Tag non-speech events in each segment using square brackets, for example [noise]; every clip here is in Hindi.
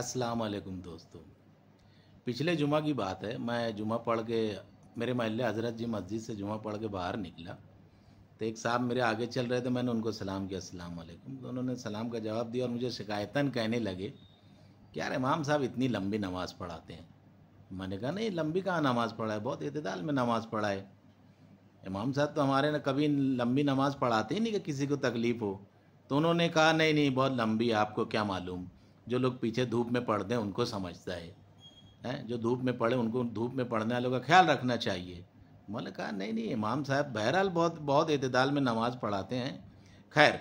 अस्सलाम वालेकुम दोस्तों पिछले जुमा की बात है मैं जुमा पढ़ के मेरे महल्ले हजरत जी मस्जिद से जुमा पढ़ के बाहर निकला तो एक साहब मेरे आगे चल रहे थे मैंने उनको सलाम किया अस्सलाम वालेकुम तो उन्होंने सलाम का जवाब दिया और मुझे शिकायतन कहने लगे कि यार इमाम साहब इतनी लंबी नमाज़ पढ़ाते हैं मैंने कहा नहीं लंबी कहाँ नमाज़ पढ़ाए बहुत अतदाल में नमाज़ पढ़ाए इमाम साहब तो हमारे ना कभी लंबी नमाज़ पढ़ाते ही नहीं कि किसी को तकलीफ़ हो तो उन्होंने कहा नहीं नहीं बहुत लंबी आपको क्या मालूम जो लोग पीछे धूप में पढ़ते हैं उनको समझता है हैं जो धूप में पढ़े उनको धूप में पढ़ने वालों का ख्याल रखना चाहिए मैंने कहा नहीं नहीं इमाम साहब बहरहाल बहुत बहुत अतदाल में नमाज़ पढ़ाते हैं खैर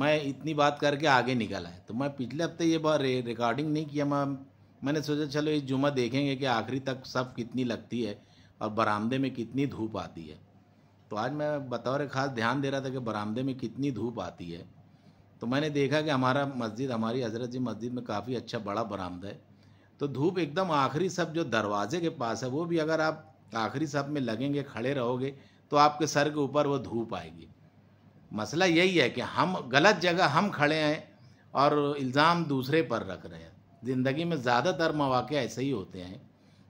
मैं इतनी बात करके आगे निकल आए तो मैं पिछले हफ्ते ये बार रिकॉर्डिंग नहीं किया मैं मैंने सोचा चलो इस जुमा देखेंगे कि आखिरी तक सब कितनी लगती है और बरामदे में कितनी धूप आती है तो आज मैं बतौर खास ध्यान दे रहा था कि बरामदे में कितनी धूप आती है तो मैंने देखा कि हमारा मस्जिद हमारी हजरत जी मस्जिद में काफ़ी अच्छा बड़ा बरामदा है तो धूप एकदम आखिरी सब जो दरवाजे के पास है वो भी अगर आप आखिरी सब में लगेंगे खड़े रहोगे तो आपके सर के ऊपर वो धूप आएगी मसला यही है कि हम गलत जगह हम खड़े हैं और इल्ज़ाम दूसरे पर रख रहे हैं ज़िंदगी में ज़्यादातर मौाक़े ऐसे ही होते हैं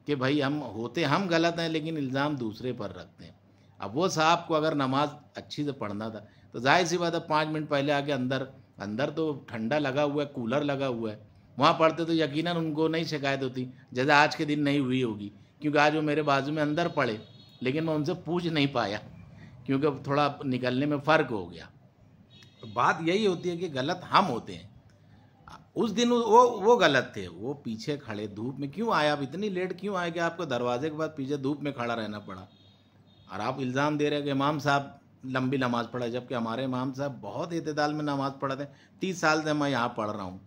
कि भाई हम होते हम गलत हैं लेकिन इल्ज़ाम दूसरे पर रखते हैं अब वो साहब को अगर नमाज अच्छी से पढ़ना था तो जाहिर सी बात है पाँच मिनट पहले आके अंदर अंदर तो ठंडा लगा हुआ है कूलर लगा हुआ है वहाँ पढ़ते तो यकीन उनको नहीं शिकायत होती जैसे आज के दिन नहीं हुई होगी क्योंकि आज वो मेरे बाजू में अंदर पड़े लेकिन मैं उनसे पूछ नहीं पाया क्योंकि थोड़ा निकलने में फ़र्क हो गया तो बात यही होती है कि गलत हम होते हैं उस दिन वो वो गलत थे वो पीछे खड़े धूप में क्यों आए आप इतनी लेट क्यों आए कि आपको दरवाजे के बाद पीछे धूप में खड़ा रहना पड़ा और आप इल्ज़ाम दे रहे हैं कि इमाम साहब लंबी नमाज़ पढ़ा जबकि हमारे इमाम साहब बहुत अतदाल में नमाज़ पढ़ाते हैं तीस साल से मैं यहाँ पढ़ रहा हूँ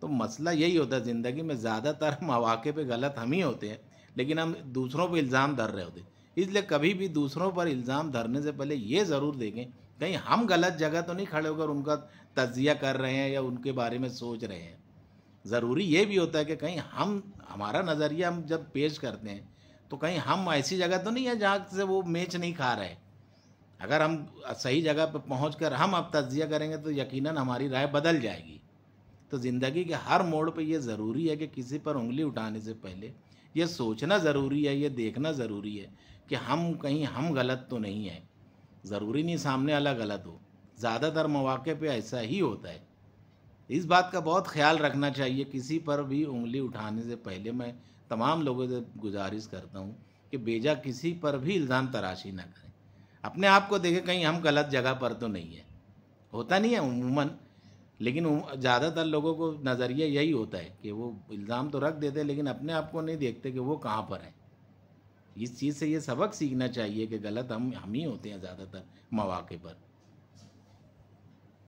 तो मसला यही होता है ज़िंदगी में ज़्यादातर [laughs] मौाक़े पर गलत हम ही होते हैं लेकिन हम दूसरों पर इल्ज़ाम धर रहे होते इसलिए कभी भी दूसरों पर इल्ज़ाम धरने से पहले ये ज़रूर देखें कहीं हम गलत जगह तो नहीं खड़े होकर उनका तजिया कर रहे हैं या उनके बारे में सोच रहे हैं ज़रूरी ये भी होता है कि कहीं हम हमारा नज़रिया हम जब पेश करते हैं तो कहीं हम ऐसी जगह तो नहीं है जहाँ से वो मैच नहीं खा रहे अगर हम सही जगह पर पहुँच कर हम अब तजिया करेंगे तो यकीन हमारी राय बदल जाएगी तो ज़िंदगी के हर मोड़ पर यह ज़रूरी है कि किसी पर उंगली उठाने से पहले ये सोचना ज़रूरी है ये देखना ज़रूरी है कि हम कहीं हम गलत तो नहीं हैं ज़रूरी नहीं सामने वाला गलत हो ज़्यादातर मौाक़े पे ऐसा ही होता है इस बात का बहुत ख्याल रखना चाहिए किसी पर भी उंगली उठाने से पहले मैं तमाम लोगों से गुजारिश करता हूँ कि बेजा किसी पर भी इल्ज़ाम तराशी ना करें अपने आप को देखे कहीं हम गलत जगह पर तो नहीं है होता नहीं है उमूमन लेकिन ज़्यादातर लोगों को नज़रिया यही होता है कि वो इल्ज़ाम तो रख देते हैं लेकिन अपने आप को नहीं देखते कि वो कहाँ पर हैं इस चीज़ से ये सबक सीखना चाहिए कि गलत हम हम ही होते हैं ज़्यादातर मौाक़े पर